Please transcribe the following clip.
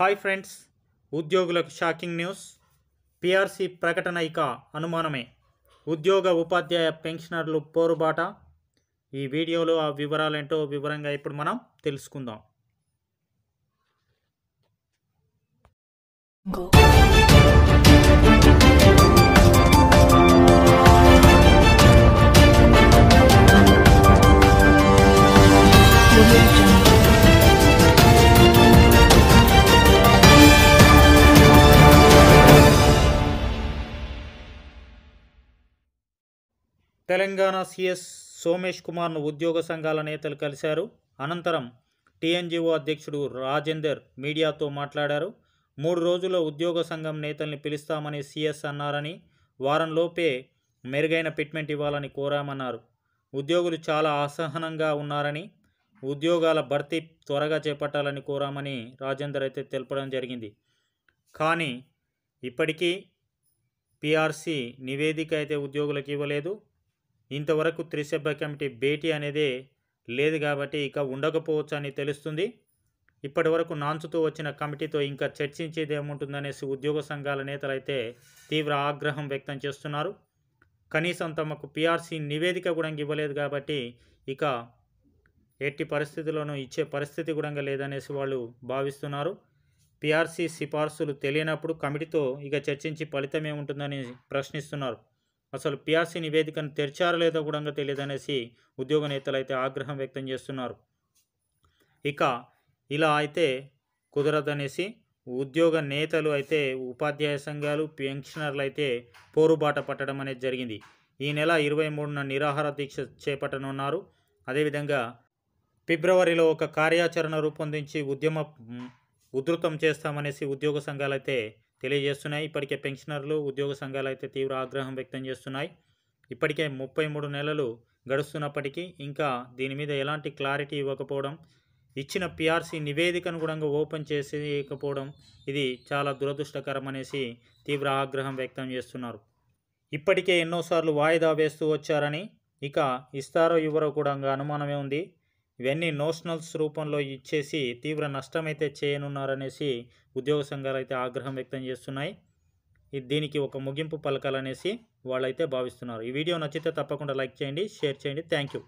Hi friends ఉద్యోగులకు shocking news PRC ప్రకటన ఇక అనుమానమే ఉద్యోగ ఉపాధ్యాయ పెన్షనర్లు పోరుబాట ఈ వీడియోలో ఆ వివరాలేంటో వివరంగా ఇప్పుడు మనం తెలుసుకుందాం Go. తెలంగాణ సీఎస్ సోమేష్ కుమార్ను ఉద్యోగ సంఘాల నేతలు కలిశారు అనంతరం టీఎన్జీఓ అధ్యక్షుడు రాజేందర్ మీడియాతో మాట్లాడారు మూడు రోజుల్లో ఉద్యోగ సంఘం నేతల్ని పిలుస్తామని సీఎస్ అన్నారని వారంలోపే మెరుగైన ఫిట్మెంట్ ఇవ్వాలని కోరామన్నారు ఉద్యోగులు చాలా అసహనంగా ఉన్నారని ఉద్యోగాల భర్తీ త్వరగా చేపట్టాలని కోరామని రాజేందర్ అయితే తెలపడం జరిగింది కానీ ఇప్పటికీ పీఆర్సీ నివేదిక అయితే ఉద్యోగులకు ఇవ్వలేదు ఇంతవరకు త్రిసభ్య కమిటీ భేటీ అనేది లేదు కాబట్టి ఇక ఉండకపోవచ్చు అని తెలుస్తుంది ఇప్పటి వరకు నాంచుతూ వచ్చిన కమిటీతో ఇంకా చర్చించేది ఏముంటుందనేసి ఉద్యోగ సంఘాల నేతలైతే తీవ్ర ఆగ్రహం వ్యక్తం చేస్తున్నారు కనీసం తమకు పీఆర్సీ నివేదిక కూడా ఇవ్వలేదు కాబట్టి ఇక ఎట్టి పరిస్థితుల్లోనూ ఇచ్చే పరిస్థితి కూడా లేదనేసి వాళ్ళు భావిస్తున్నారు పీఆర్సీ సిఫార్సులు తెలియనప్పుడు కమిటీతో ఇక చర్చించి ఫలితం ఏముంటుందని ప్రశ్నిస్తున్నారు అసలు పిఆర్సీ నివేదికను తెరిచారో లేదో కూడా తెలియదనేసి ఉద్యోగ నేతలు అయితే ఆగ్రహం వ్యక్తం చేస్తున్నారు ఇక ఇలా అయితే కుదరదనేసి ఉద్యోగ నేతలు అయితే ఉపాధ్యాయ సంఘాలు పెన్షనర్లు అయితే పోరుబాట పట్టడం అనేది జరిగింది ఈ నెల ఇరవై మూడున నిరాహార దీక్ష చేపట్టనున్నారు అదేవిధంగా ఫిబ్రవరిలో ఒక కార్యాచరణ రూపొందించి ఉద్యమ ఉధృతం చేస్తామనేసి ఉద్యోగ సంఘాలైతే తెలియజేస్తున్నాయి ఇప్పటికే పెన్షనర్లు ఉద్యోగ సంఘాలు అయితే తీవ్ర ఆగ్రహం వ్యక్తం చేస్తున్నాయి ఇప్పటికే ముప్పై మూడు నెలలు గడుస్తున్నప్పటికీ ఇంకా దీని మీద ఎలాంటి క్లారిటీ ఇవ్వకపోవడం ఇచ్చిన పిఆర్సీ నివేదికను కూడా ఓపెన్ చేసేయకపోవడం ఇది చాలా దురదృష్టకరం అనేసి తీవ్ర ఆగ్రహం వ్యక్తం చేస్తున్నారు ఇప్పటికే ఎన్నోసార్లు వాయిదా వేస్తూ వచ్చారని ఇక ఇస్తారో ఇవ్వరో కూడా అనుమానమే ఉంది ఇవన్నీ నోషనల్స్ రూపంలో ఇచ్చేసి తీవ్ర నష్టమైతే చేయనున్నారనేసి ఉద్యోగ సంఘాలు అయితే ఆగ్రహం వ్యక్తం చేస్తున్నాయి దీనికి ఒక ముగింపు పలకాలనేసి వాళ్ళైతే భావిస్తున్నారు ఈ వీడియో నచ్చితే తప్పకుండా లైక్ చేయండి షేర్ చేయండి థ్యాంక్ యూ